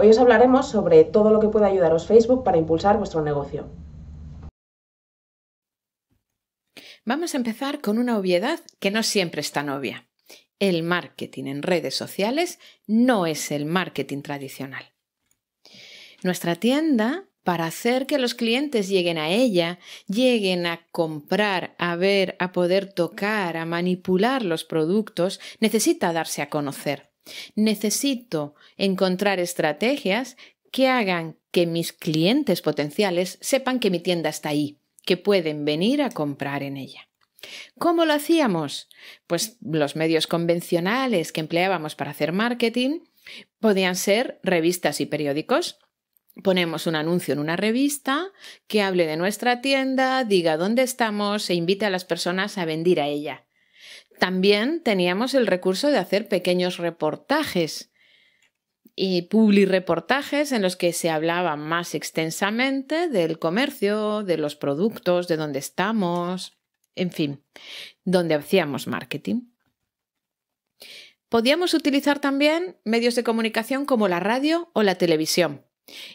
Hoy os hablaremos sobre todo lo que puede ayudaros Facebook para impulsar vuestro negocio. Vamos a empezar con una obviedad que no siempre es tan obvia. El marketing en redes sociales no es el marketing tradicional. Nuestra tienda, para hacer que los clientes lleguen a ella, lleguen a comprar, a ver, a poder tocar, a manipular los productos, necesita darse a conocer. Necesito encontrar estrategias que hagan que mis clientes potenciales sepan que mi tienda está ahí, que pueden venir a comprar en ella. ¿Cómo lo hacíamos? Pues los medios convencionales que empleábamos para hacer marketing podían ser revistas y periódicos. Ponemos un anuncio en una revista que hable de nuestra tienda, diga dónde estamos e invite a las personas a venir a ella. También teníamos el recurso de hacer pequeños reportajes y publireportajes en los que se hablaba más extensamente del comercio, de los productos, de dónde estamos, en fin, donde hacíamos marketing. Podíamos utilizar también medios de comunicación como la radio o la televisión.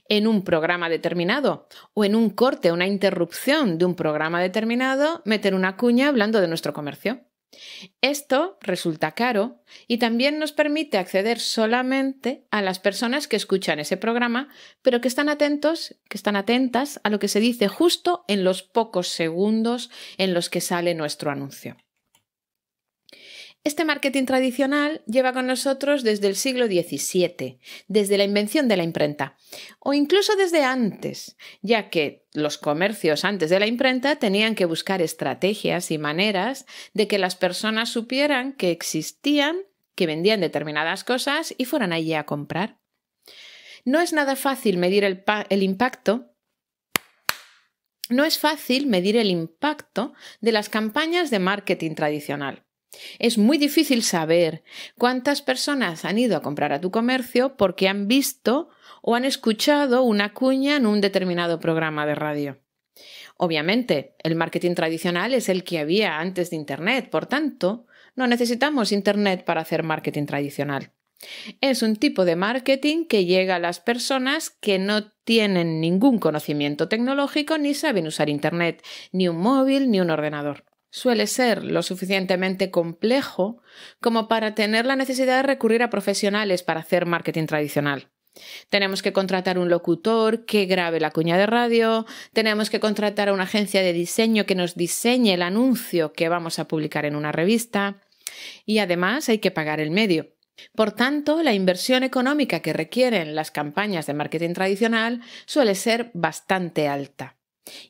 En un programa determinado o en un corte, una interrupción de un programa determinado, meter una cuña hablando de nuestro comercio. Esto resulta caro y también nos permite acceder solamente a las personas que escuchan ese programa, pero que están atentos, que están atentas a lo que se dice justo en los pocos segundos en los que sale nuestro anuncio. Este marketing tradicional lleva con nosotros desde el siglo XVII, desde la invención de la imprenta, o incluso desde antes, ya que los comercios antes de la imprenta tenían que buscar estrategias y maneras de que las personas supieran que existían, que vendían determinadas cosas y fueran allí a comprar. No es nada fácil medir el, impacto no es fácil medir el impacto de las campañas de marketing tradicional. Es muy difícil saber cuántas personas han ido a comprar a tu comercio porque han visto o han escuchado una cuña en un determinado programa de radio. Obviamente, el marketing tradicional es el que había antes de Internet, por tanto, no necesitamos Internet para hacer marketing tradicional. Es un tipo de marketing que llega a las personas que no tienen ningún conocimiento tecnológico ni saben usar Internet, ni un móvil, ni un ordenador suele ser lo suficientemente complejo como para tener la necesidad de recurrir a profesionales para hacer marketing tradicional. Tenemos que contratar un locutor que grabe la cuña de radio, tenemos que contratar a una agencia de diseño que nos diseñe el anuncio que vamos a publicar en una revista y además hay que pagar el medio. Por tanto, la inversión económica que requieren las campañas de marketing tradicional suele ser bastante alta.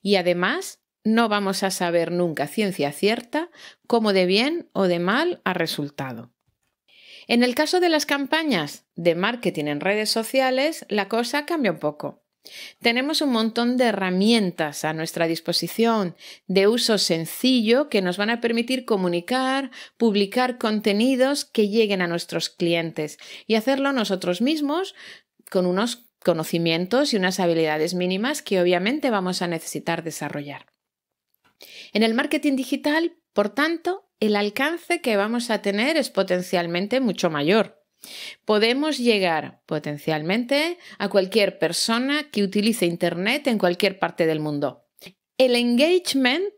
Y además no vamos a saber nunca ciencia cierta cómo de bien o de mal ha resultado. En el caso de las campañas de marketing en redes sociales, la cosa cambia un poco. Tenemos un montón de herramientas a nuestra disposición de uso sencillo que nos van a permitir comunicar, publicar contenidos que lleguen a nuestros clientes y hacerlo nosotros mismos con unos conocimientos y unas habilidades mínimas que obviamente vamos a necesitar desarrollar. En el marketing digital, por tanto, el alcance que vamos a tener es potencialmente mucho mayor. Podemos llegar potencialmente a cualquier persona que utilice Internet en cualquier parte del mundo. El engagement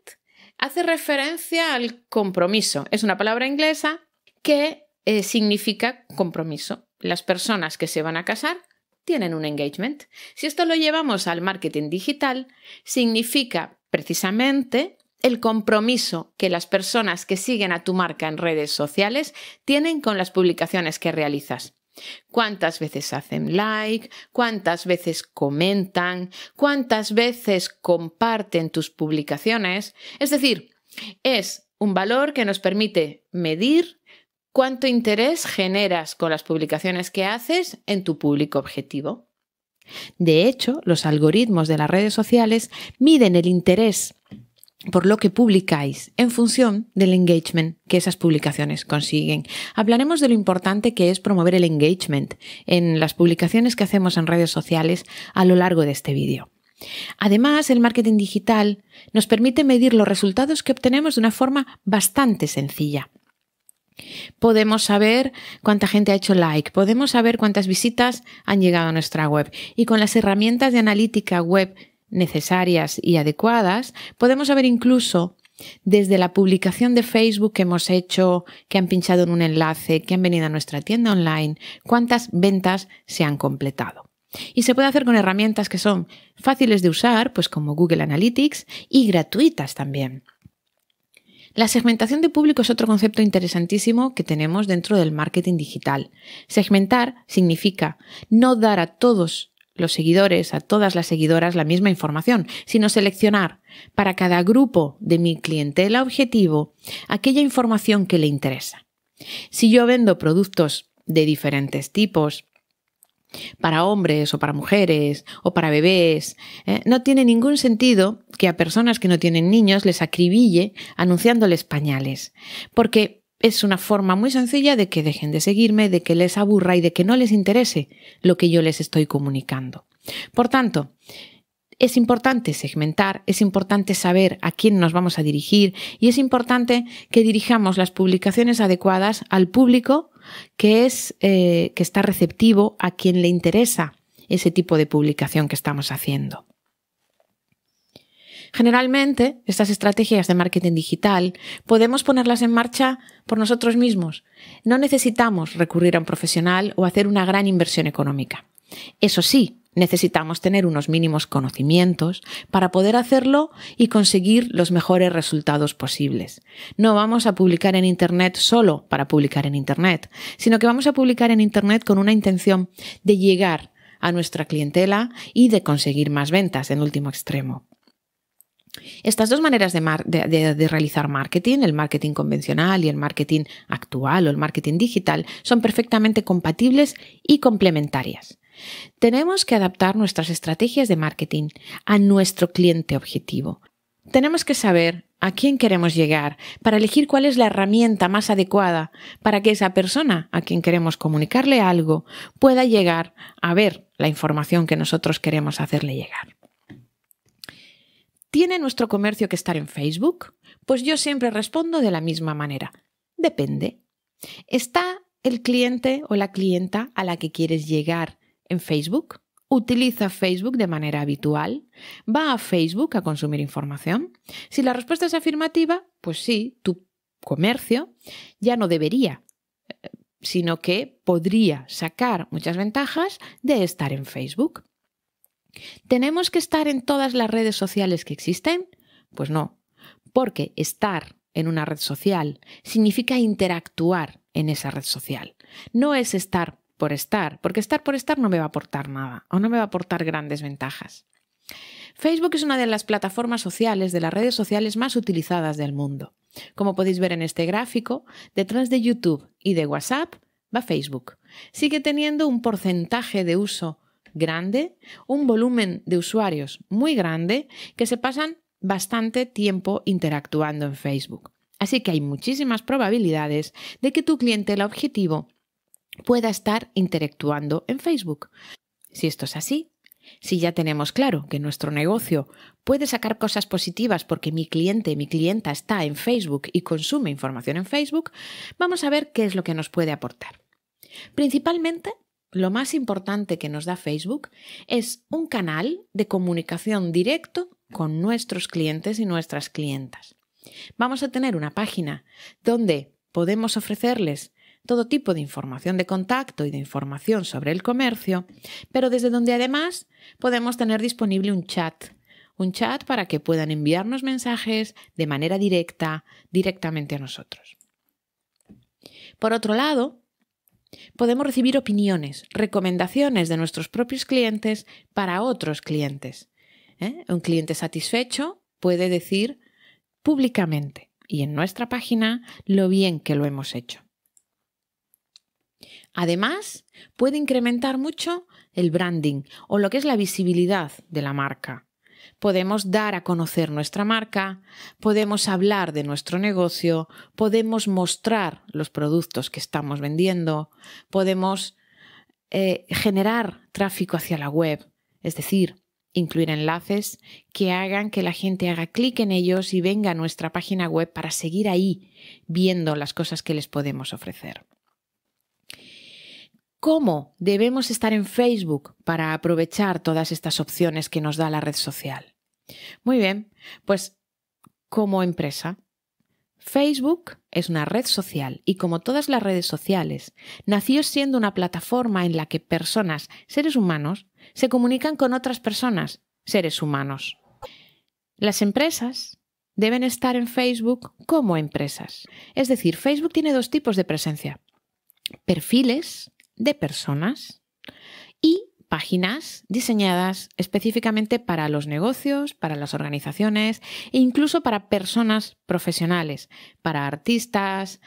hace referencia al compromiso. Es una palabra inglesa que eh, significa compromiso. Las personas que se van a casar tienen un engagement. Si esto lo llevamos al marketing digital, significa precisamente el compromiso que las personas que siguen a tu marca en redes sociales tienen con las publicaciones que realizas. ¿Cuántas veces hacen like? ¿Cuántas veces comentan? ¿Cuántas veces comparten tus publicaciones? Es decir, es un valor que nos permite medir cuánto interés generas con las publicaciones que haces en tu público objetivo. De hecho, los algoritmos de las redes sociales miden el interés por lo que publicáis en función del engagement que esas publicaciones consiguen. Hablaremos de lo importante que es promover el engagement en las publicaciones que hacemos en redes sociales a lo largo de este vídeo. Además, el marketing digital nos permite medir los resultados que obtenemos de una forma bastante sencilla. Podemos saber cuánta gente ha hecho like, podemos saber cuántas visitas han llegado a nuestra web y con las herramientas de analítica web necesarias y adecuadas, podemos saber incluso desde la publicación de Facebook que hemos hecho, que han pinchado en un enlace, que han venido a nuestra tienda online, cuántas ventas se han completado. Y se puede hacer con herramientas que son fáciles de usar, pues como Google Analytics, y gratuitas también. La segmentación de público es otro concepto interesantísimo que tenemos dentro del marketing digital. Segmentar significa no dar a todos los seguidores, a todas las seguidoras la misma información, sino seleccionar para cada grupo de mi clientela objetivo aquella información que le interesa. Si yo vendo productos de diferentes tipos, para hombres o para mujeres o para bebés. ¿eh? no tiene ningún sentido que a personas que no tienen niños les acribille anunciándoles pañales, porque es una forma muy sencilla de que dejen de seguirme, de que les aburra y de que no les interese lo que yo les estoy comunicando. Por tanto, es importante segmentar, es importante saber a quién nos vamos a dirigir y es importante que dirijamos las publicaciones adecuadas al público que eh, que está receptivo a quien le interesa ese tipo de publicación que estamos haciendo. Generalmente, estas estrategias de marketing digital podemos ponerlas en marcha por nosotros mismos. No necesitamos recurrir a un profesional o hacer una gran inversión económica. Eso sí, necesitamos tener unos mínimos conocimientos para poder hacerlo y conseguir los mejores resultados posibles. No vamos a publicar en Internet solo para publicar en Internet, sino que vamos a publicar en Internet con una intención de llegar a nuestra clientela y de conseguir más ventas en último extremo. Estas dos maneras de, realizar marketing, el marketing convencional y el marketing actual o el marketing digital, son perfectamente compatibles y complementarias. Tenemos que adaptar nuestras estrategias de marketing a nuestro cliente objetivo. Tenemos que saber a quién queremos llegar para elegir cuál es la herramienta más adecuada para que esa persona a quien queremos comunicarle algo pueda llegar a ver la información que nosotros queremos hacerle llegar. ¿Tiene nuestro comercio que estar en Facebook? Pues yo siempre respondo de la misma manera. Depende. ¿Está el cliente o la clienta a la que quieres llegar en Facebook? ¿Utiliza Facebook de manera habitual? ¿Va a Facebook a consumir información? Si la respuesta es afirmativa, pues sí, tu comercio ya no debería, eh, sino que podría sacar muchas ventajas de estar en Facebook. ¿Tenemos que estar en todas las redes sociales que existen? Pues no, porque estar en una red social significa interactuar en esa red social. No es estar por estar, porque estar por estar no me va a aportar nada o no me va a aportar grandes ventajas. Facebook es una de las plataformas sociales, de las redes sociales más utilizadas del mundo. Como podéis ver en este gráfico, detrás de YouTube y de WhatsApp va Facebook. Sigue teniendo un porcentaje de uso grande, un volumen de usuarios muy grande que se pasan bastante tiempo interactuando en Facebook. Así que hay muchísimas probabilidades de que tu cliente, el objetivo pueda estar interactuando en Facebook. Si esto es así, si ya tenemos claro que nuestro negocio puede sacar cosas positivas porque mi cliente, mi clienta está en Facebook y consume información en Facebook, vamos a ver qué es lo que nos puede aportar. Principalmente lo más importante que nos da Facebook es un canal de comunicación directo con nuestros clientes y nuestras clientas. Vamos a tener una página donde podemos ofrecerles todo tipo de información de contacto y de información sobre el comercio, pero desde donde además podemos tener disponible un chat. Un chat para que puedan enviarnos mensajes de manera directa directamente a nosotros. Por otro lado, Podemos recibir opiniones, recomendaciones de nuestros propios clientes para otros clientes. ¿eh? Un cliente satisfecho puede decir públicamente y en nuestra página lo bien que lo hemos hecho. Además, puede incrementar mucho el branding o lo que es la visibilidad de la marca podemos dar a conocer nuestra marca, podemos hablar de nuestro negocio, podemos mostrar los productos que estamos vendiendo, podemos eh, generar tráfico hacia la web, es decir, incluir enlaces que hagan que la gente haga clic en ellos y venga a nuestra página web para seguir ahí viendo las cosas que les podemos ofrecer cómo debemos estar en Facebook para aprovechar todas estas opciones que nos da la red social. Muy bien, pues como empresa, Facebook es una red social y como todas las redes sociales, nació siendo una plataforma en la que personas, seres humanos, se comunican con otras personas, seres humanos. Las empresas deben estar en Facebook como empresas. Es decir, Facebook tiene dos tipos de presencia. Perfiles, de personas y páginas diseñadas específicamente para los negocios, para las organizaciones e incluso para personas profesionales, para artistas,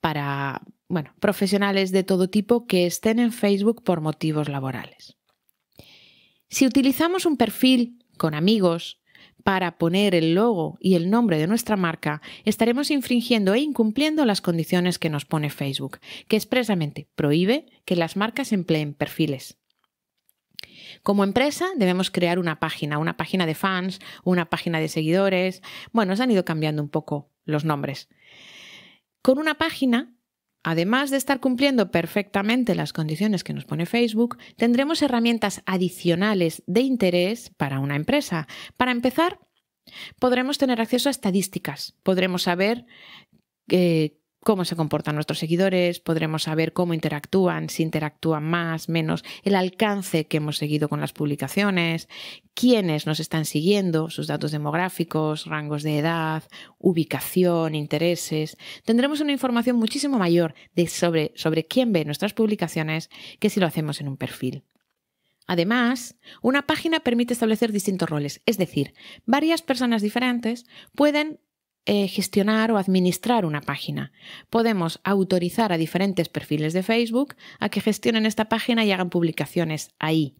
para bueno, profesionales de todo tipo que estén en Facebook por motivos laborales. Si utilizamos un perfil con amigos para poner el logo y el nombre de nuestra marca, estaremos infringiendo e incumpliendo las condiciones que nos pone Facebook, que expresamente prohíbe que las marcas empleen perfiles. Como empresa debemos crear una página, una página de fans, una página de seguidores. Bueno, se han ido cambiando un poco los nombres. Con una página Además de estar cumpliendo perfectamente las condiciones que nos pone Facebook, tendremos herramientas adicionales de interés para una empresa. Para empezar, podremos tener acceso a estadísticas, podremos saber que eh, cómo se comportan nuestros seguidores, podremos saber cómo interactúan, si interactúan más, menos, el alcance que hemos seguido con las publicaciones, quiénes nos están siguiendo, sus datos demográficos, rangos de edad, ubicación, intereses. Tendremos una información muchísimo mayor sobre, sobre quién ve nuestras publicaciones que si lo hacemos en un perfil. Además, una página permite establecer distintos roles, es decir, varias personas diferentes pueden eh, gestionar o administrar una página. Podemos autorizar a diferentes perfiles de Facebook a que gestionen esta página y hagan publicaciones ahí.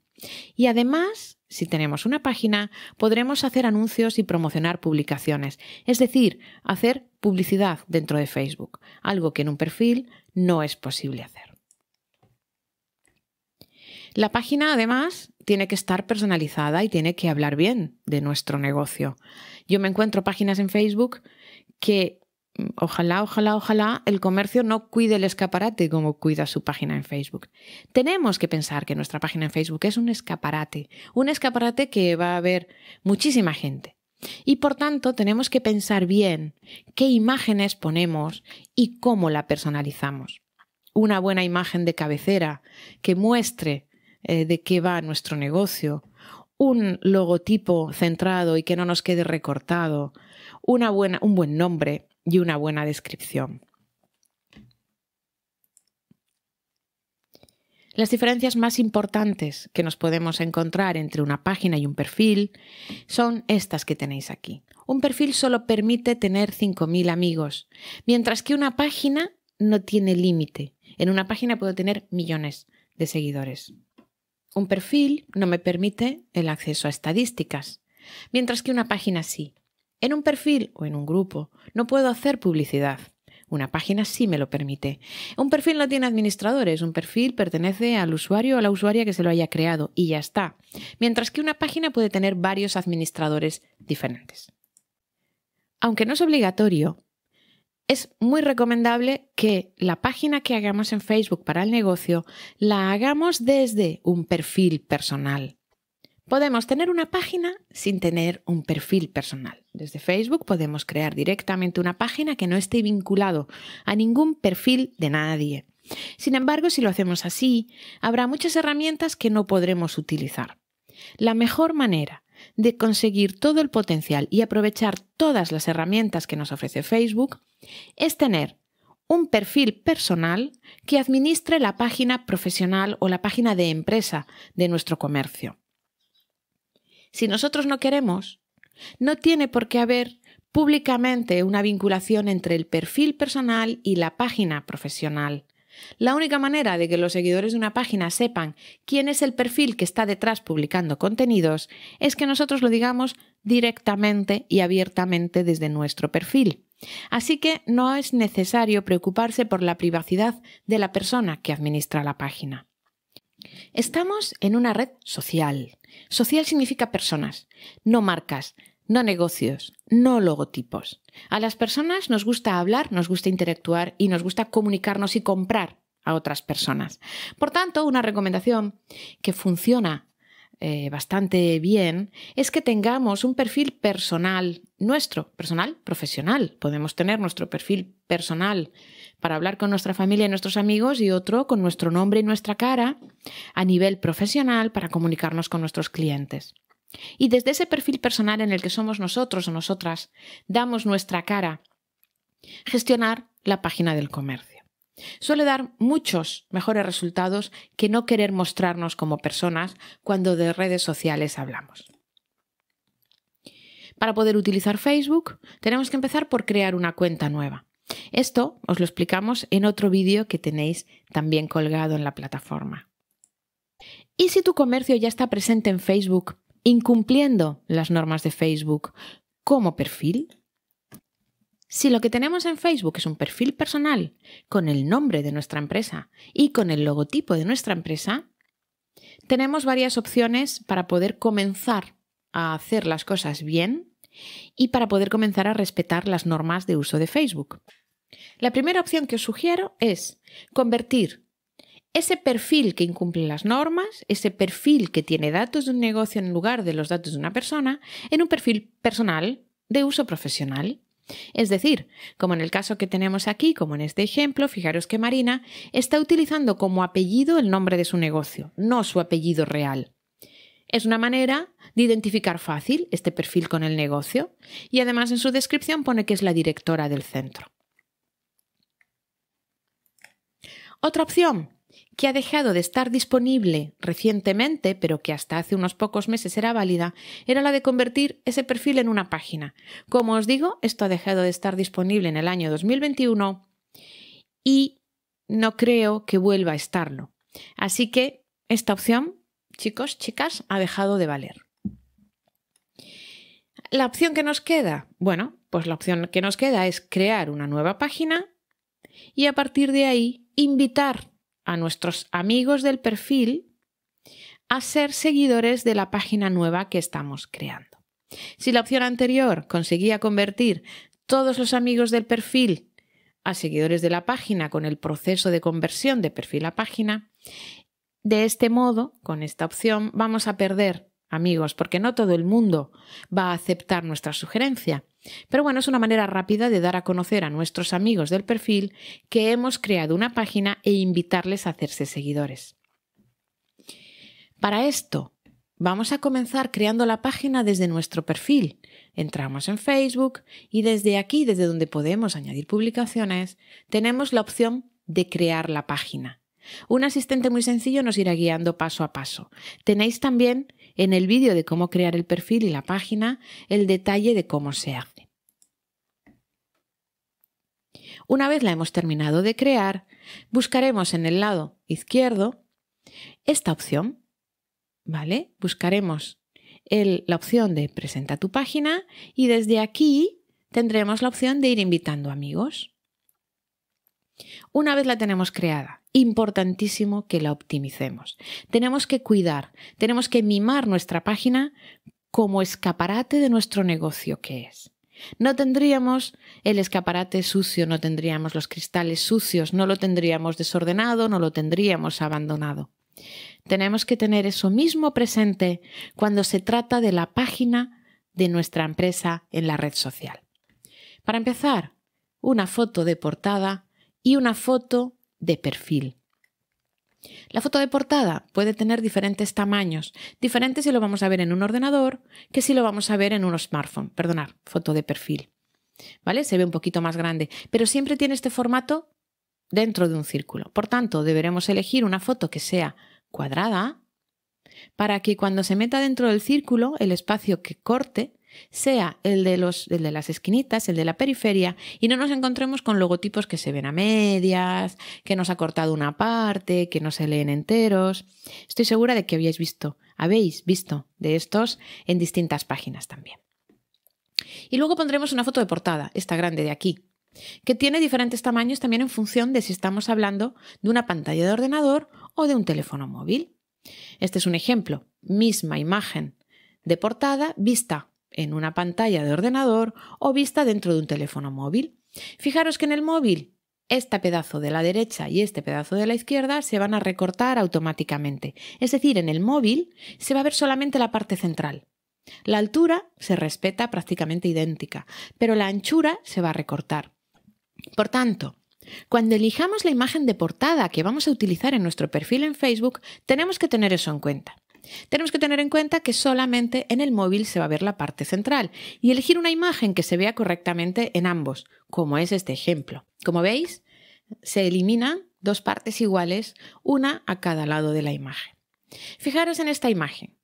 Y además, si tenemos una página, podremos hacer anuncios y promocionar publicaciones, es decir, hacer publicidad dentro de Facebook, algo que en un perfil no es posible hacer. La página, además, tiene que estar personalizada y tiene que hablar bien de nuestro negocio. Yo me encuentro páginas en Facebook que mm, ojalá, ojalá, ojalá el comercio no cuide el escaparate como cuida su página en Facebook. Tenemos que pensar que nuestra página en Facebook es un escaparate, un escaparate que va a ver muchísima gente. Y por tanto tenemos que pensar bien qué imágenes ponemos y cómo la personalizamos. Una buena imagen de cabecera que muestre eh, de qué va nuestro negocio, un logotipo centrado y que no nos quede recortado, un buen nombre y una buena descripción. Las diferencias más importantes que nos podemos encontrar entre una página y un perfil son estas que tenéis aquí. Un perfil solo permite tener 5.000 amigos, mientras que una página no tiene límite. En una página puedo tener millones de seguidores. Un perfil no me permite el acceso a estadísticas, mientras que una página sí. En un perfil o en un grupo no puedo hacer publicidad. Una página sí me lo permite. Un perfil no tiene administradores, un perfil pertenece al usuario o a la usuaria que se lo haya creado y ya está. Mientras que una página puede tener varios administradores diferentes. Aunque no es obligatorio, es muy recomendable que la página que hagamos en Facebook para el negocio la hagamos desde un perfil personal. Podemos tener una página sin tener un perfil personal. Desde Facebook podemos crear directamente una página que no esté vinculado a ningún perfil de nadie. Sin embargo, si lo hacemos así, habrá muchas herramientas que no podremos utilizar. La mejor manera de conseguir todo el potencial y aprovechar todas las herramientas que nos ofrece Facebook es tener un perfil personal que administre la página profesional o la página de empresa de nuestro comercio. Si nosotros no queremos, no tiene por qué haber públicamente una vinculación entre el perfil personal y la página profesional la única manera de que los seguidores de una página sepan quién es el perfil que está detrás publicando contenidos es que nosotros lo digamos directamente y abiertamente desde nuestro perfil. Así que no es necesario preocuparse por la privacidad de la persona que administra la página. Estamos en una red social. Social significa personas, no marcas, no negocios, no logotipos. A las personas nos gusta hablar, nos gusta interactuar y nos gusta comunicarnos y comprar a otras personas. Por tanto, una recomendación que funciona eh, bastante bien es que tengamos un perfil personal nuestro, personal profesional. Podemos tener nuestro perfil personal para hablar con nuestra familia y nuestros amigos y otro con nuestro nombre y nuestra cara a nivel profesional para comunicarnos con nuestros clientes. Y desde ese perfil personal en el que somos nosotros o nosotras, damos nuestra cara, gestionar la página del comercio. Suele dar muchos mejores resultados que no querer mostrarnos como personas cuando de redes sociales hablamos. Para poder utilizar Facebook, tenemos que empezar por crear una cuenta nueva. Esto os lo explicamos en otro vídeo que tenéis también colgado en la plataforma. ¿Y si tu comercio ya está presente en Facebook, incumpliendo las normas de Facebook como perfil? Si lo que tenemos en Facebook es un perfil personal con el nombre de nuestra empresa y con el logotipo de nuestra empresa, tenemos varias opciones para poder comenzar a hacer las cosas bien y para poder comenzar a respetar las normas de uso de Facebook. La primera opción que os sugiero es convertir ese perfil que incumple las normas, ese perfil que tiene datos de un negocio en lugar de los datos de una persona, en un perfil personal de uso profesional. Es decir, como en el caso que tenemos aquí, como en este ejemplo, fijaros que Marina está utilizando como apellido el nombre de su negocio, no su apellido real. Es una manera de identificar fácil este perfil con el negocio y además en su descripción pone que es la directora del centro. Otra opción, que ha dejado de estar disponible recientemente, pero que hasta hace unos pocos meses era válida, era la de convertir ese perfil en una página. Como os digo, esto ha dejado de estar disponible en el año 2021 y no creo que vuelva a estarlo. Así que esta opción, chicos, chicas, ha dejado de valer. ¿La opción que nos queda? Bueno, pues la opción que nos queda es crear una nueva página y a partir de ahí invitar a nuestros amigos del perfil a ser seguidores de la página nueva que estamos creando. Si la opción anterior conseguía convertir todos los amigos del perfil a seguidores de la página con el proceso de conversión de perfil a página, de este modo, con esta opción, vamos a perder amigos, porque no todo el mundo va a aceptar nuestra sugerencia. Pero bueno, es una manera rápida de dar a conocer a nuestros amigos del perfil que hemos creado una página e invitarles a hacerse seguidores. Para esto, vamos a comenzar creando la página desde nuestro perfil. Entramos en Facebook y desde aquí, desde donde podemos añadir publicaciones, tenemos la opción de crear la página. Un asistente muy sencillo nos irá guiando paso a paso. Tenéis también en el vídeo de cómo crear el perfil y la página el detalle de cómo se hace. Una vez la hemos terminado de crear, buscaremos en el lado izquierdo esta opción, ¿vale? Buscaremos la opción de presenta tu página y desde aquí tendremos la opción de ir invitando amigos. Una vez la tenemos creada, importantísimo que la optimicemos. Tenemos que cuidar, tenemos que mimar nuestra página como escaparate de nuestro negocio que es. No tendríamos el escaparate sucio, no tendríamos los cristales sucios, no lo tendríamos desordenado, no lo tendríamos abandonado. Tenemos que tener eso mismo presente cuando se trata de la página de nuestra empresa en la red social. Para empezar, una foto de portada y una foto de perfil. La foto de portada puede tener diferentes tamaños, diferentes si lo vamos a ver en un ordenador que si lo vamos a ver en un smartphone, perdonar, foto de perfil. ¿Vale? Se ve un poquito más grande, pero siempre tiene este formato dentro de un círculo. Por tanto, deberemos elegir una foto que sea cuadrada para que cuando se meta dentro del círculo, el espacio que corte sea el de, las esquinitas, el de la periferia, y no nos encontremos con logotipos que se ven a medias, que nos ha cortado una parte, que no se leen enteros. Estoy segura de que habéis visto, habéis visto de estos en distintas páginas también. Y luego pondremos una foto de portada, esta grande de aquí, que tiene diferentes tamaños también en función de si estamos hablando de una pantalla de ordenador o de un teléfono móvil. Este es un ejemplo, misma imagen de portada vista en una pantalla de ordenador o vista dentro de un teléfono móvil. Fijaros que en el móvil este pedazo de la derecha y este pedazo de la izquierda se van a recortar automáticamente. Es decir, en el móvil se va a ver solamente la parte central. La altura se respeta prácticamente idéntica, pero la anchura se va a recortar. Por tanto, cuando elijamos la imagen de portada que vamos a utilizar en nuestro perfil en Facebook, tenemos que tener eso en cuenta. Tenemos que tener en cuenta que solamente en el móvil se va a ver la parte central y elegir una imagen que se vea correctamente en ambos, como es este ejemplo. Como veis, se eliminan dos partes iguales, una a cada lado de la imagen. Fijaros en esta imagen.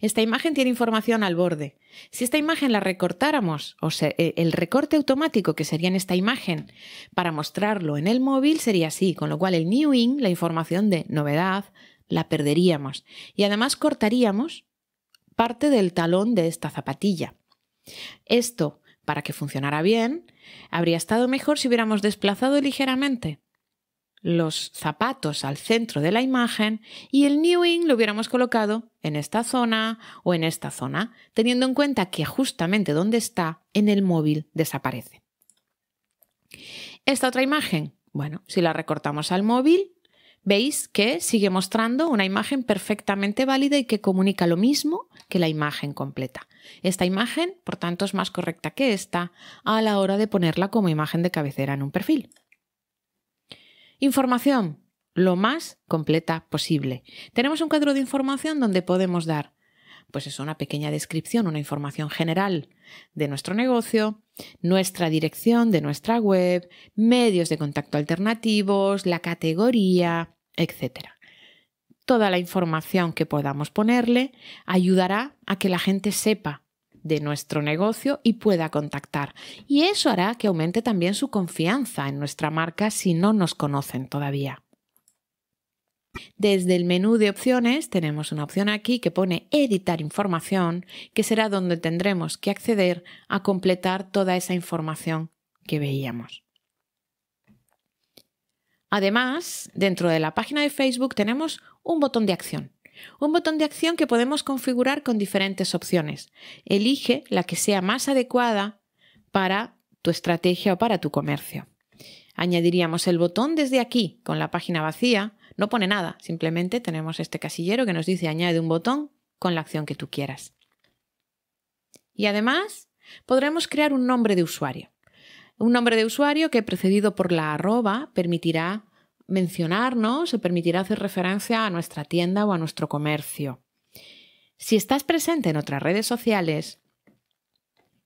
Esta imagen tiene información al borde. Si esta imagen la recortáramos, o sea, eh, el recorte automático que sería en esta imagen para mostrarlo en el móvil sería así, con lo cual el new in, la información de novedad, la perderíamos y además cortaríamos parte del talón de esta zapatilla. Esto, para que funcionara bien, habría estado mejor si hubiéramos desplazado ligeramente los zapatos al centro de la imagen y el newing lo hubiéramos colocado en esta zona o en esta zona, teniendo en cuenta que justamente donde está en el móvil desaparece. Esta otra imagen, bueno, si la recortamos al móvil, veis que sigue mostrando una imagen perfectamente válida y que comunica lo mismo que la imagen completa. Esta imagen, por tanto, es más correcta que esta a la hora de ponerla como imagen de cabecera en un perfil. Información lo más completa posible. Tenemos un cuadro de información donde podemos dar pues es una pequeña descripción, una información general de nuestro negocio, nuestra dirección de nuestra web, medios de contacto alternativos, la categoría, etcétera. Toda la información que podamos ponerle ayudará a que la gente sepa de nuestro negocio y pueda contactar. Y eso hará que aumente también su confianza en nuestra marca si no nos conocen todavía. Desde el menú de opciones tenemos una opción aquí que pone editar información, que será donde tendremos que acceder a completar toda esa información que veíamos. Además, dentro de la página de Facebook tenemos un botón de acción. Un botón de acción que podemos configurar con diferentes opciones. Elige la que sea más adecuada para tu estrategia o para tu comercio. Añadiríamos el botón desde aquí con la página vacía. No pone nada, simplemente tenemos este casillero que nos dice añade un botón con la acción que tú quieras. Y además podremos crear un nombre de usuario. Un nombre de usuario que precedido por la arroba permitirá mencionarnos, o permitirá hacer referencia a nuestra tienda o a nuestro comercio. Si estás presente en otras redes sociales,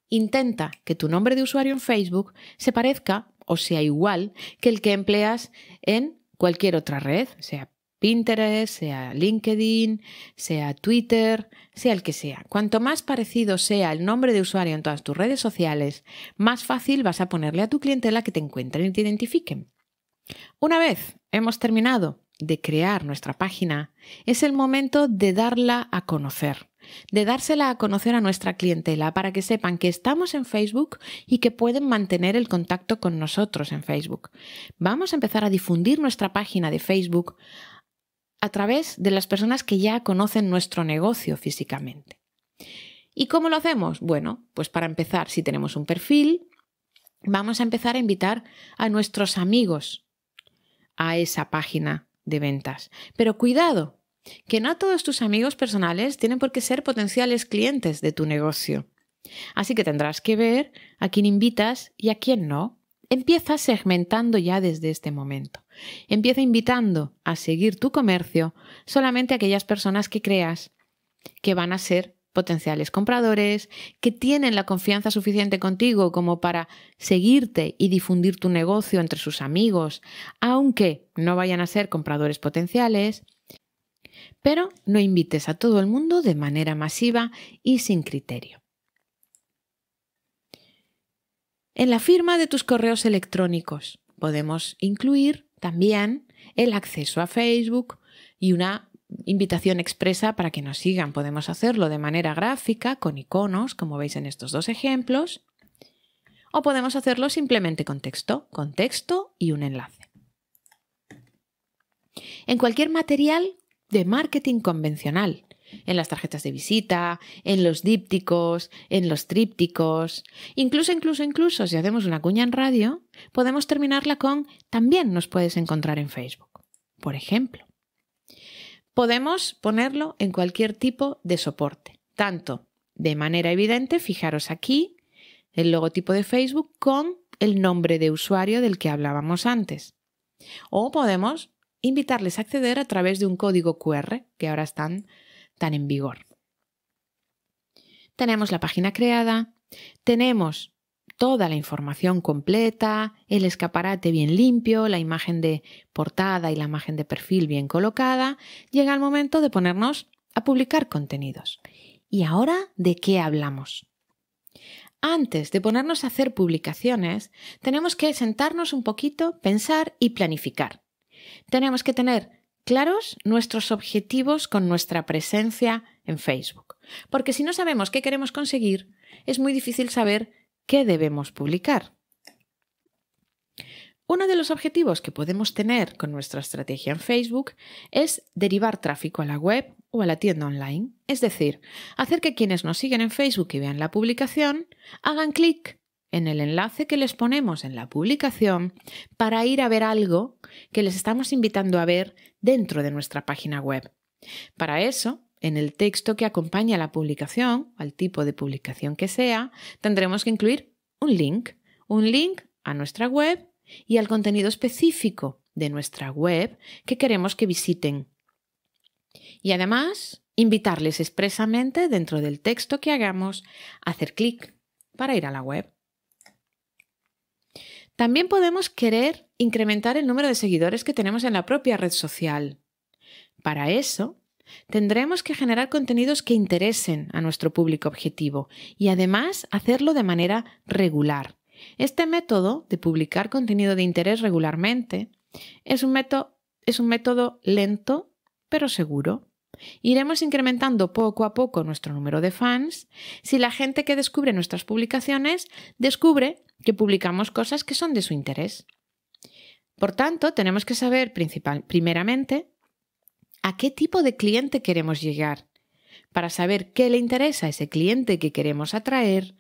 intenta que tu nombre de usuario en Facebook se parezca o sea igual que el que empleas en cualquier otra red, sea Pinterest, sea LinkedIn, sea Twitter, sea el que sea. Cuanto más parecido sea el nombre de usuario en todas tus redes sociales, más fácil vas a ponerle a tu clientela que te encuentren y te identifiquen. Una vez hemos terminado de crear nuestra página, es el momento de darla a conocer, de dársela a conocer a nuestra clientela para que sepan que estamos en Facebook y que pueden mantener el contacto con nosotros en Facebook. Vamos a empezar a difundir nuestra página de Facebook a través de las personas que ya conocen nuestro negocio físicamente. ¿Y cómo lo hacemos? Bueno, pues para empezar, si tenemos un perfil, vamos a empezar a invitar a nuestros amigos a esa página de ventas. Pero cuidado, que no todos tus amigos personales tienen por qué ser potenciales clientes de tu negocio. Así que tendrás que ver a quién invitas y a quién no. Empieza segmentando ya desde este momento. Empieza invitando a seguir tu comercio solamente a aquellas personas que creas que van a ser potenciales compradores, que tienen la confianza suficiente contigo como para seguirte y difundir tu negocio entre sus amigos, aunque no vayan a ser compradores potenciales. Pero no invites a todo el mundo de manera masiva y sin criterio. en la firma de tus correos electrónicos. Podemos incluir también el acceso a Facebook y una invitación expresa para que nos sigan. Podemos hacerlo de manera gráfica, con iconos, como veis en estos dos ejemplos, o podemos hacerlo simplemente con texto, con texto y un enlace. En cualquier material de marketing convencional, en las tarjetas de visita, en los dípticos, en los trípticos. Incluso, incluso, incluso, si hacemos una cuña en radio, podemos terminarla con también nos puedes encontrar en Facebook, por ejemplo. Podemos ponerlo en cualquier tipo de soporte, tanto de manera evidente, fijaros aquí, el logotipo de Facebook con el nombre de usuario del que hablábamos antes. O podemos invitarles a acceder a través de un código QR que ahora están tan en vigor. Tenemos la página creada, tenemos toda la información completa, el escaparate bien limpio, la imagen de portada y la imagen de perfil bien colocada, llega el momento de ponernos a publicar contenidos. ¿Y ahora de qué hablamos? Antes de ponernos a hacer publicaciones, tenemos que sentarnos un poquito, pensar y planificar. Tenemos que tener claros nuestros objetivos con nuestra presencia en Facebook. Porque si no sabemos qué queremos conseguir, es muy difícil saber qué debemos publicar. Uno de los objetivos que podemos tener con nuestra estrategia en Facebook es derivar tráfico a la web o a la tienda online, es decir, hacer que quienes nos siguen en Facebook y vean la publicación hagan clic en el enlace que les ponemos en la publicación para ir a ver algo que les estamos invitando a ver dentro de nuestra página web. Para eso, en el texto que acompaña la publicación, al tipo de publicación que sea, tendremos que incluir un link, un link a nuestra web y al contenido específico de nuestra web que queremos que visiten. Y además, invitarles expresamente dentro del texto que hagamos a hacer clic para ir a la web. También podemos querer incrementar el número de seguidores que tenemos en la propia red social. Para eso, tendremos que generar contenidos que interesen a nuestro público objetivo y además hacerlo de manera regular. Este método de publicar contenido de interés regularmente es un, método, lento pero seguro. Iremos incrementando poco a poco nuestro número de fans si la gente que descubre nuestras publicaciones descubre que publicamos cosas que son de su interés. Por tanto, tenemos que saber primeramente a qué tipo de cliente queremos llegar, para saber qué le interesa a ese cliente que queremos atraer,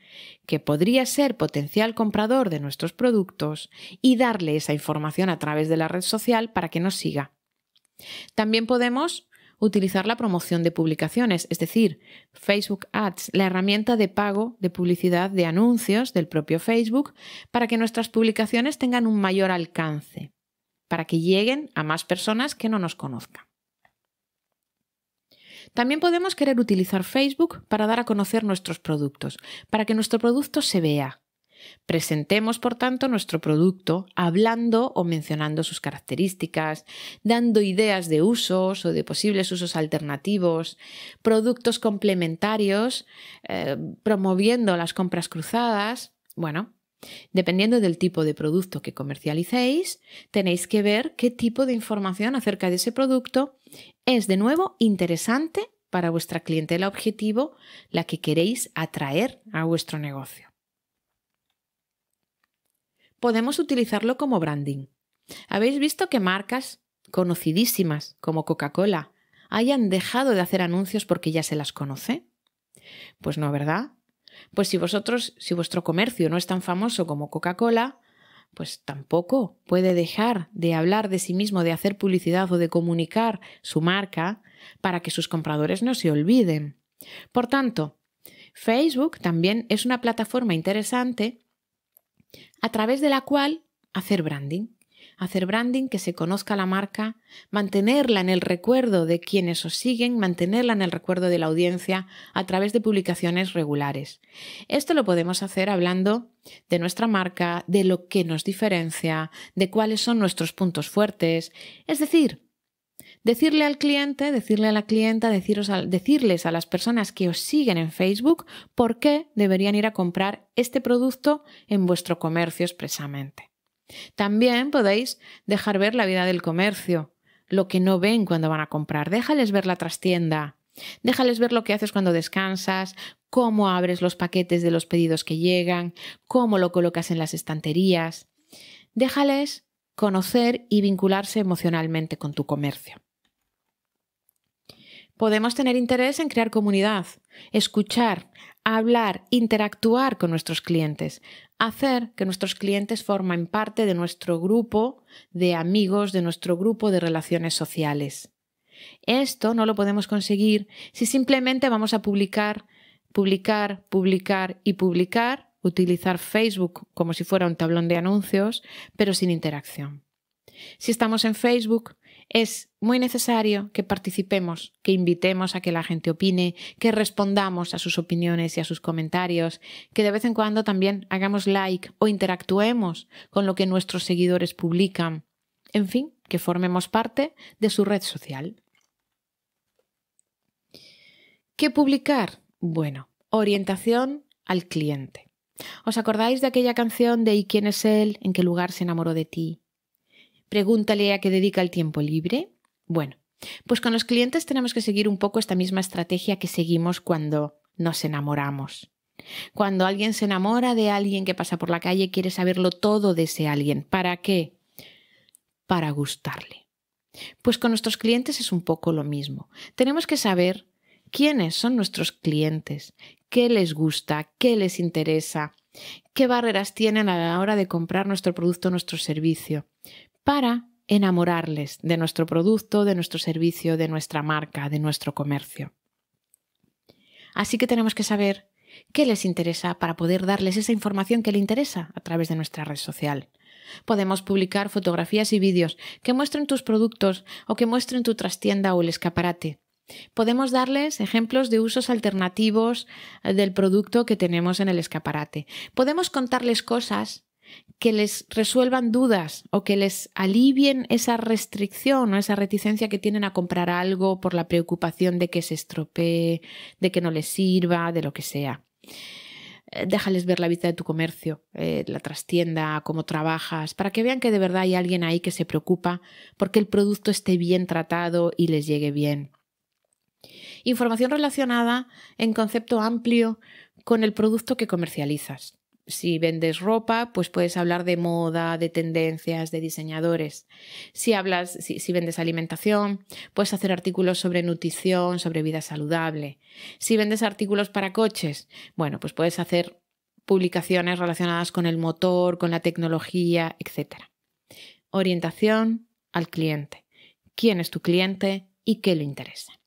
que podría ser potencial comprador de nuestros productos, y darle esa información a través de la red social para que nos siga. También podemos utilizar la promoción de publicaciones, es decir, Facebook Ads, la herramienta de pago de publicidad de anuncios del propio Facebook, para que nuestras publicaciones tengan un mayor alcance, para que lleguen a más personas que no nos conozcan. También podemos querer utilizar Facebook para dar a conocer nuestros productos, para que nuestro producto se vea, Presentemos, por tanto, nuestro producto hablando o mencionando sus características, dando ideas de usos o de posibles usos alternativos, productos complementarios, eh, promoviendo las compras cruzadas. Bueno, dependiendo del tipo de producto que comercialicéis, tenéis que ver qué tipo de información acerca de ese producto es de nuevo interesante para vuestra clientela objetivo, la que queréis atraer a vuestro negocio podemos utilizarlo como branding. ¿Habéis visto que marcas conocidísimas como Coca-Cola hayan dejado de hacer anuncios porque ya se las conoce? Pues no, ¿verdad? Pues si vosotros, si vuestro comercio no es tan famoso como Coca-Cola, pues tampoco puede dejar de hablar de sí mismo, de hacer publicidad o de comunicar su marca para que sus compradores no se olviden. Por tanto, Facebook también es una plataforma interesante a través de la cual hacer branding. Hacer branding, que se conozca la marca, mantenerla en el recuerdo de quienes os siguen, mantenerla en el recuerdo de la audiencia a través de publicaciones regulares. Esto lo podemos hacer hablando de nuestra marca, de lo que nos diferencia, de cuáles son nuestros puntos fuertes, es decir, Decirle al cliente, decirle a la clienta, deciros decirles a las personas que os siguen en Facebook por qué deberían ir a comprar este producto en vuestro comercio expresamente. También podéis dejar ver la vida del comercio, lo que no ven cuando van a comprar. Déjales ver la trastienda, Déjales ver lo que haces cuando descansas, cómo abres los paquetes de los pedidos que llegan, cómo lo colocas en las estanterías. Déjales conocer y vincularse emocionalmente con tu comercio. Podemos tener interés en crear comunidad, escuchar, hablar, interactuar con nuestros clientes, hacer que nuestros clientes formen parte de nuestro grupo de amigos, de nuestro grupo de relaciones sociales. Esto no lo podemos conseguir si simplemente vamos a publicar, publicar, publicar y publicar, utilizar Facebook como si fuera un tablón de anuncios, pero sin interacción. Si estamos en Facebook, es muy necesario que participemos, que invitemos a que la gente opine, que respondamos a sus opiniones y a sus comentarios, que de vez en cuando también hagamos like o interactuemos con lo que nuestros seguidores publican. En fin, que formemos parte de su red social. ¿Qué publicar? Bueno, orientación al cliente. ¿Os acordáis de aquella canción de ¿Y quién es él? ¿En qué lugar se enamoró de ti? Pregúntale a qué dedica el tiempo libre. Bueno, pues con los clientes tenemos que seguir un poco esta misma estrategia que seguimos cuando nos enamoramos. Cuando alguien se enamora de alguien que pasa por la calle, quiere saberlo todo de ese alguien. ¿Para qué? Para gustarle. Pues con nuestros clientes es un poco lo mismo. Tenemos que saber quiénes son nuestros clientes, qué les gusta, qué les interesa, qué barreras tienen a la hora de comprar nuestro producto o nuestro servicio, para enamorarles de nuestro producto, de nuestro servicio, de nuestra marca, de nuestro comercio. Así que tenemos que saber qué les interesa para poder darles esa información que les interesa a través de nuestra red social. Podemos publicar fotografías y vídeos que muestren tus productos o que muestren tu trastienda o el escaparate. Podemos darles ejemplos de usos alternativos eh, del producto que tenemos en el escaparate. Podemos contarles cosas que les resuelvan dudas o que les alivien esa restricción o esa reticencia que tienen a comprar algo por la preocupación de que se estropee, de que no les sirva, de lo que sea. Eh, déjales ver la vida de tu comercio, eh, la trastienda, cómo trabajas, para que vean que de verdad hay alguien ahí que se preocupa porque el producto esté bien tratado y les llegue bien. Información relacionada en concepto amplio con el producto que comercializas. Si vendes ropa, pues puedes hablar de moda, de tendencias, de diseñadores. Si hablas, si, vendes alimentación, puedes hacer artículos sobre nutrición, sobre vida saludable. Si vendes artículos para coches, bueno, pues puedes hacer publicaciones relacionadas con el motor, con la tecnología, etc. Orientación al cliente. ¿Quién es tu cliente y qué le interesa?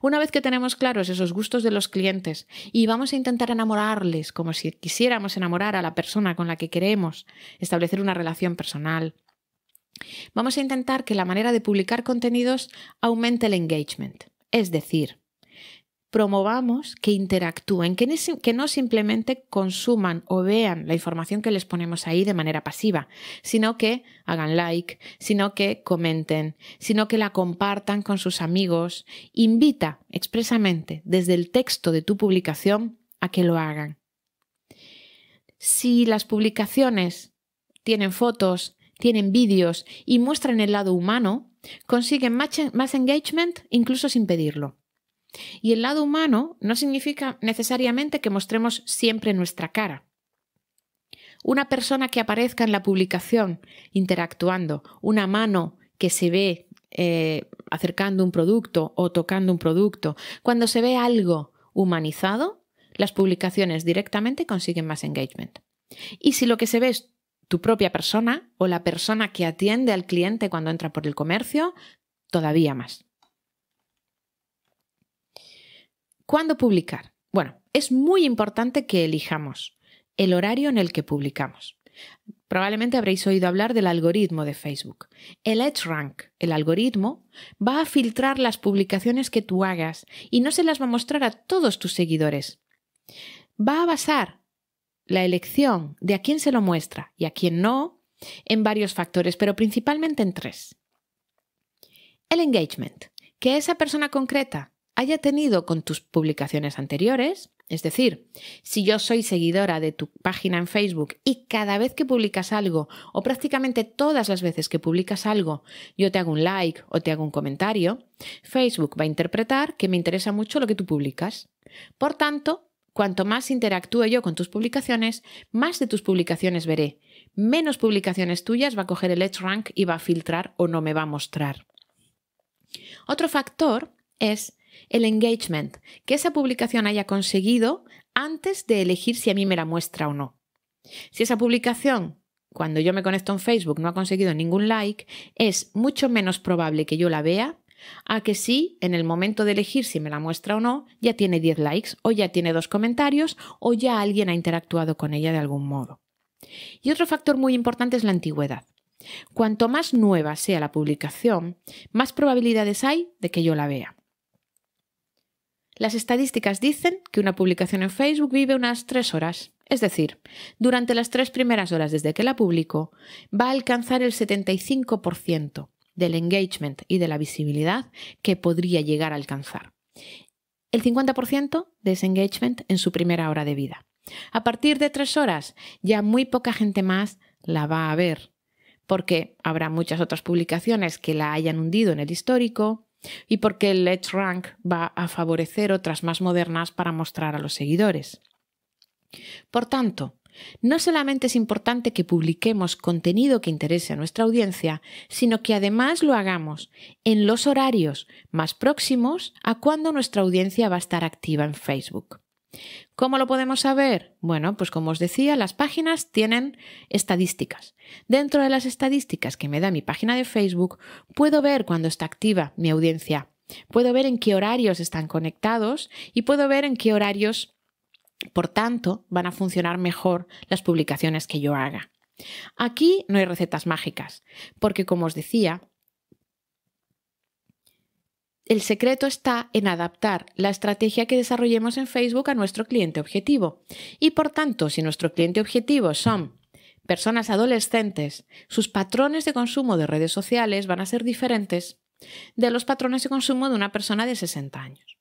Una vez que tenemos claros esos gustos de los clientes y vamos a intentar enamorarles como si quisiéramos enamorar a la persona con la que queremos establecer una relación personal, vamos a intentar que la manera de publicar contenidos aumente el engagement, es decir, promovamos que interactúen, que, no simplemente consuman o vean la información que les ponemos ahí de manera pasiva, sino que hagan like, sino que comenten, sino que la compartan con sus amigos. Invita expresamente desde el texto de tu publicación a que lo hagan. Si las publicaciones tienen fotos, tienen vídeos y muestran el lado humano, consiguen más engagement incluso sin pedirlo. Y el lado humano no significa necesariamente que mostremos siempre nuestra cara. Una persona que aparezca en la publicación interactuando, una mano que se ve eh, acercando un producto o tocando un producto, cuando se ve algo humanizado, las publicaciones directamente consiguen más engagement. Y si lo que se ve es tu propia persona o la persona que atiende al cliente cuando entra por el comercio, todavía más. ¿Cuándo publicar? Bueno, es muy importante que elijamos el horario en el que publicamos. Probablemente habréis oído hablar del algoritmo de Facebook. El Edge Rank, el algoritmo, va a filtrar las publicaciones que tú hagas y no se las va a mostrar a todos tus seguidores. Va a basar la elección de a quién se lo muestra y a quién no en varios factores, pero principalmente en tres. El engagement, que esa persona concreta haya tenido con tus publicaciones anteriores. Es decir, si yo soy seguidora de tu página en Facebook y cada vez que publicas algo, o prácticamente todas las veces que publicas algo, yo te hago un like o te hago un comentario, Facebook va a interpretar que me interesa mucho lo que tú publicas. Por tanto, Cuanto más interactúe yo con tus publicaciones, más de tus publicaciones veré. Menos publicaciones tuyas va a coger el edge rank y va a filtrar o no me va a mostrar. Otro factor es el engagement, que esa publicación haya conseguido antes de elegir si a mí me la muestra o no. Si esa publicación, cuando yo me conecto en Facebook, no ha conseguido ningún like, es mucho menos probable que yo la vea a que sí, en el momento de elegir si me la muestra o no, ya tiene 10 likes o ya tiene dos comentarios o ya alguien ha interactuado con ella de algún modo. Y otro factor muy importante es la antigüedad. Cuanto más nueva sea la publicación, más probabilidades hay de que yo la vea. Las estadísticas dicen que una publicación en Facebook vive unas tres horas. Es decir, durante las tres primeras horas desde que la publico, va a alcanzar el 75% del engagement y de la visibilidad que podría llegar a alcanzar. El 50% de ese engagement en su primera hora de vida. A partir de tres horas, ya muy poca gente más la va a ver, porque habrá muchas otras publicaciones que la hayan hundido en el histórico, y porque el Let's Rank va a favorecer otras más modernas para mostrar a los seguidores. Por tanto, no solamente es importante que publiquemos contenido que interese a nuestra audiencia, sino que además lo hagamos en los horarios más próximos a cuando nuestra audiencia va a estar activa en Facebook. ¿Cómo lo podemos saber? Bueno, pues como os decía, las páginas tienen estadísticas. Dentro de las estadísticas que me da mi página de Facebook, puedo ver cuando está activa mi audiencia, puedo ver en qué horarios están conectados y puedo ver en qué horarios, por tanto, van a funcionar mejor las publicaciones que yo haga. Aquí no hay recetas mágicas, porque como os decía, el secreto está en adaptar la estrategia que desarrollemos en Facebook a nuestro cliente objetivo. Y por tanto, si nuestro cliente objetivo son personas adolescentes, sus patrones de consumo de redes sociales van a ser diferentes de los patrones de consumo de una persona de 60 años.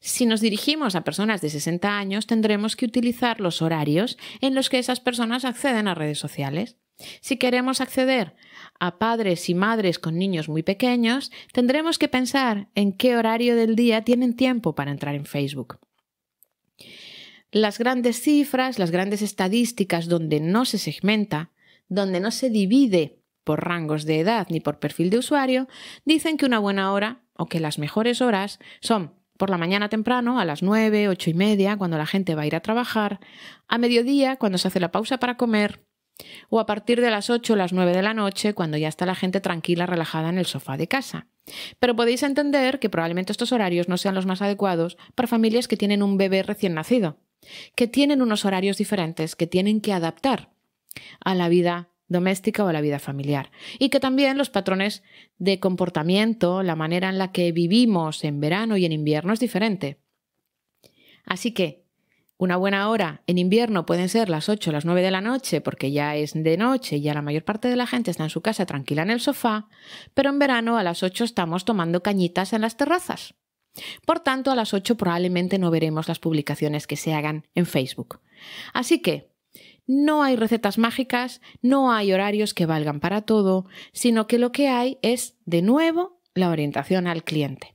Si nos dirigimos a personas de 60 años, tendremos que utilizar los horarios en los que esas personas acceden a redes sociales. Si queremos acceder a padres y madres con niños muy pequeños, tendremos que pensar en qué horario del día tienen tiempo para entrar en Facebook. Las grandes cifras, las grandes estadísticas donde no se segmenta, donde no se divide por rangos de edad ni por perfil de usuario, dicen que una buena hora o que las mejores horas son por la mañana temprano, a las 9, ocho y media, cuando la gente va a ir a trabajar, a mediodía, cuando se hace la pausa para comer, o a partir de las 8 o las 9 de la noche, cuando ya está la gente tranquila, relajada en el sofá de casa. Pero podéis entender que probablemente estos horarios no sean los más adecuados para familias que tienen un bebé recién nacido, que tienen unos horarios diferentes que tienen que adaptar a la vida doméstica o a la vida familiar. Y que también los patrones de comportamiento, la manera en la que vivimos en verano y en invierno es diferente. Así que una buena hora en invierno pueden ser las 8 o las 9 de la noche porque ya es de noche y ya la mayor parte de la gente está en su casa tranquila en el sofá, pero en verano a las 8 estamos tomando cañitas en las terrazas. Por tanto, a las 8 probablemente no veremos las publicaciones que se hagan en Facebook. Así que, no hay recetas mágicas, no hay horarios que valgan para todo, sino que lo que hay es, de nuevo, la orientación al cliente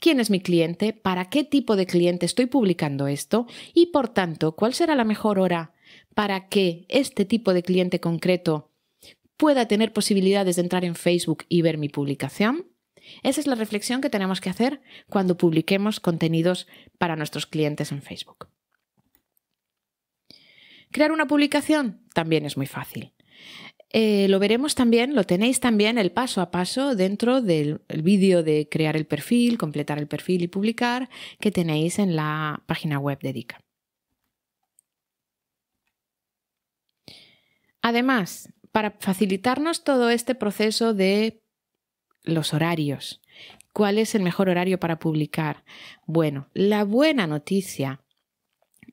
quién es mi cliente, para qué tipo de cliente estoy publicando esto y, por tanto, cuál será la mejor hora para que este tipo de cliente concreto pueda tener posibilidades de entrar en Facebook y ver mi publicación? Esa es la reflexión que tenemos que hacer cuando publiquemos contenidos para nuestros clientes en Facebook. ¿Crear una publicación? También es muy fácil. Eh, lo veremos también, lo tenéis también el paso a paso dentro del vídeo de crear el perfil, completar el perfil y publicar que tenéis en la página web de DICA. Además, para facilitarnos todo este proceso de los horarios, ¿cuál es el mejor horario para publicar? Bueno, la buena noticia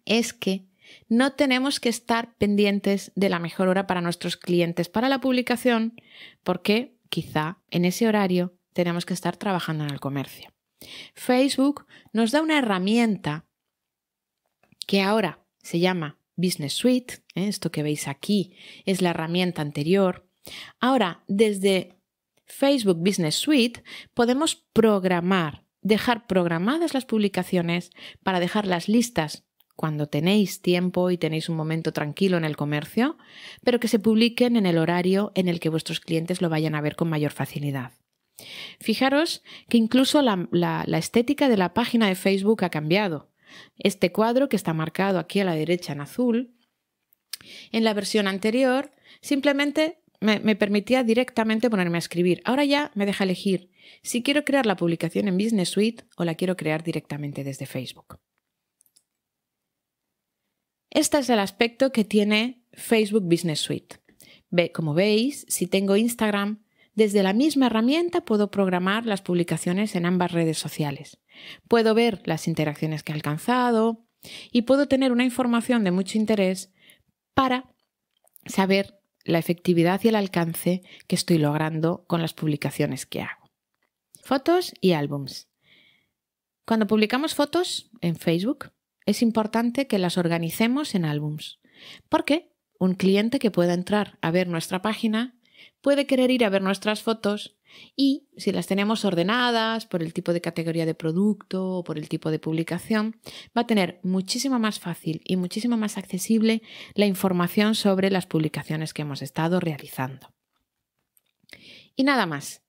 es que no tenemos que estar pendientes de la mejor hora para nuestros clientes para la publicación, porque quizá en ese horario tenemos que estar trabajando en el comercio. Facebook nos da una herramienta que ahora se llama Business Suite, ¿eh? esto que veis aquí es la herramienta anterior. Ahora, desde Facebook Business Suite podemos programar, dejar programadas las publicaciones para dejar las listas cuando tenéis tiempo y tenéis un momento tranquilo en el comercio, pero que se publiquen en el horario en el que vuestros clientes lo vayan a ver con mayor facilidad. Fijaros que incluso la, estética de la página de Facebook ha cambiado. Este cuadro que está marcado aquí a la derecha en azul, en la versión anterior simplemente me, permitía directamente ponerme a escribir. Ahora ya me deja elegir si quiero crear la publicación en Business Suite o la quiero crear directamente desde Facebook. Este es el aspecto que tiene Facebook Business Suite. Ve, como veis, si tengo Instagram, desde la misma herramienta puedo programar las publicaciones en ambas redes sociales. Puedo ver las interacciones que he alcanzado y puedo tener una información de mucho interés para saber la efectividad y el alcance que estoy logrando con las publicaciones que hago. Fotos y álbums. Cuando publicamos fotos en Facebook, es importante que las organicemos en álbums, porque un cliente que pueda entrar a ver nuestra página puede querer ir a ver nuestras fotos y si las tenemos ordenadas por el tipo de categoría de producto o por el tipo de publicación, va a tener muchísimo más fácil y muchísimo más accesible la información sobre las publicaciones que hemos estado realizando. Y nada más.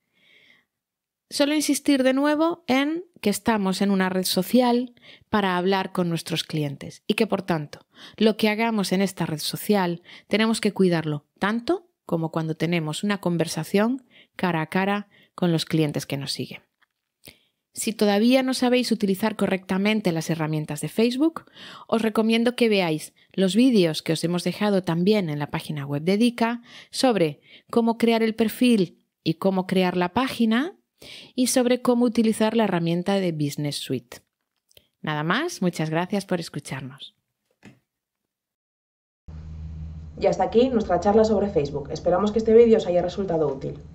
Solo insistir de nuevo en que estamos en una red social para hablar con nuestros clientes y que por tanto lo que hagamos en esta red social tenemos que cuidarlo tanto como cuando tenemos una conversación cara a cara con los clientes que nos siguen. Si todavía no sabéis utilizar correctamente las herramientas de Facebook, os recomiendo que veáis los vídeos que os hemos dejado también en la página web de Dica sobre cómo crear el perfil y cómo crear la página y sobre cómo utilizar la herramienta de Business Suite. Nada más, muchas gracias por escucharnos. Y hasta aquí nuestra charla sobre Facebook. Esperamos que este vídeo os haya resultado útil.